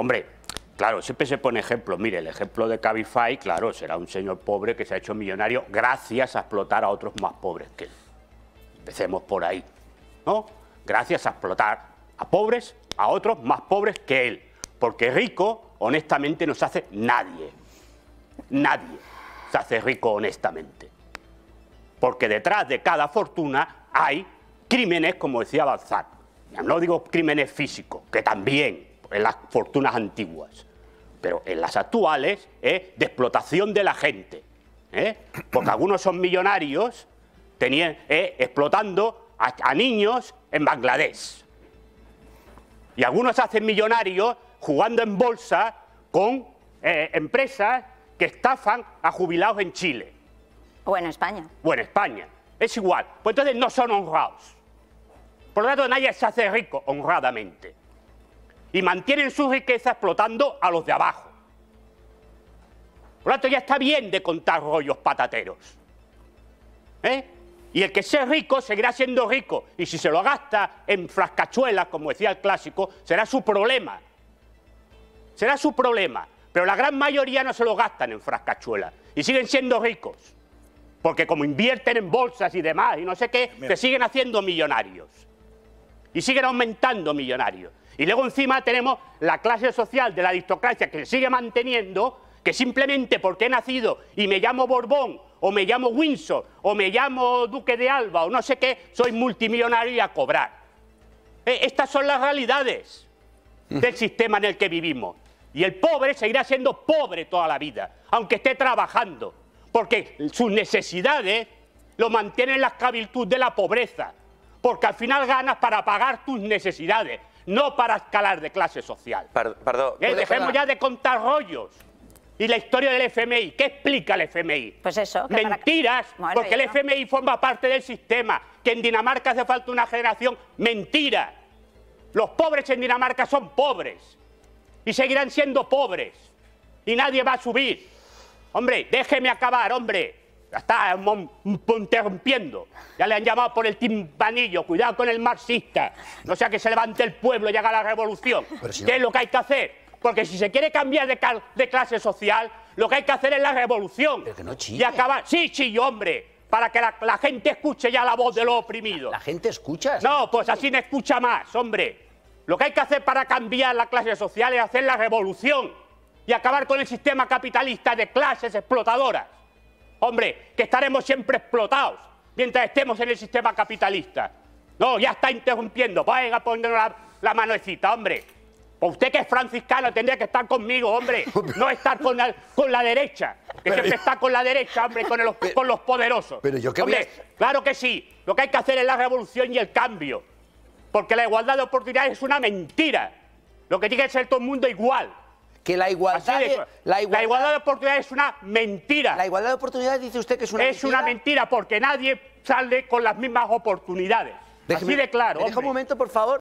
Hombre, Claro, siempre se pone ejemplo. Mire, el ejemplo de Cabify, claro, será un señor pobre que se ha hecho millonario gracias a explotar a otros más pobres que él. Empecemos por ahí, ¿no? Gracias a explotar a pobres, a otros más pobres que él. Porque rico, honestamente, no se hace nadie. Nadie se hace rico honestamente. Porque detrás de cada fortuna hay crímenes, como decía Balzac. No digo crímenes físicos, que también, en las fortunas antiguas, pero en las actuales ¿eh? de explotación de la gente. ¿eh? Porque algunos son millonarios tenían, ¿eh? explotando a, niños en Bangladesh. Y algunos hacen millonarios jugando en bolsa con ¿eh? empresas que estafan a jubilados en Chile. O en España. O en España. Es igual. Pues entonces no son honrados. Por lo tanto, nadie se hace rico honradamente y mantienen su riqueza explotando a los de abajo. Por lo tanto, ya está bien de contar rollos patateros. ¿eh? Y el que sea rico seguirá siendo rico. Y si se lo gasta en frascachuelas, como decía el clásico, será su problema. Será su problema. Pero la gran mayoría no se lo gastan en frascachuelas. Y siguen siendo ricos. Porque como invierten en bolsas y demás y no sé qué, se siguen haciendo millonarios y siguen aumentando millonarios. Y luego encima tenemos la clase social de la aristocracia que se sigue manteniendo, que simplemente porque he nacido y me llamo Borbón, o me llamo Windsor, o me llamo Duque de Alba, o no sé qué, soy multimillonario y a cobrar. E, estas son las realidades mm. del sistema en el que vivimos. Y el pobre seguirá siendo pobre toda la vida, aunque esté trabajando, porque sus necesidades lo mantienen en la esclavitud de la pobreza porque al final ganas para pagar tus necesidades, no para escalar de clase social. Perdón. Eh, dejemos ya de contar rollos. Y la historia del FMI, ¿qué explica el FMI? Pues eso. Mentiras, porque el FMI forma parte del sistema, que en Dinamarca hace falta una generación. Mentira. Los pobres en Dinamarca son pobres y seguirán siendo pobres y nadie va a subir. Hombre, déjeme acabar, hombre. Ya está interrumpiendo. Ya le han llamado por el timpanillo. Cuidado con el marxista. No sea que se levante el pueblo y haga la revolución. ¿Qué es lo que hay que hacer? Porque si se quiere cambiar de, clase social, lo que hay que hacer es la revolución. que no Y acabar... Sí, sí, hombre. Para que la, gente escuche ya la voz de los oprimidos. la gente escucha? No, pues así no escucha más, hombre. Lo que hay que hacer para cambiar la clase social es hacer la revolución y acabar con el sistema capitalista de clases explotadoras. Hombre, que estaremos siempre explotados mientras estemos en el sistema capitalista. No, ya está interrumpiendo. Vayan a poner la, la hombre. Pues usted que es franciscano tendría que estar conmigo, hombre. No estar con la, derecha. Que siempre está con la derecha, hombre, con, los poderosos. hombre, Claro que sí. Lo que hay que hacer es la revolución y el cambio. Porque la igualdad de oportunidades es una mentira. Lo que tiene que ser todo el mundo igual la igualdad de, la igualdad, de oportunidades es una mentira. La igualdad de oportunidades dice usted que es una es mentira. una mentira porque nadie sale con las mismas oportunidades. Así de claro. Deja un momento, por favor.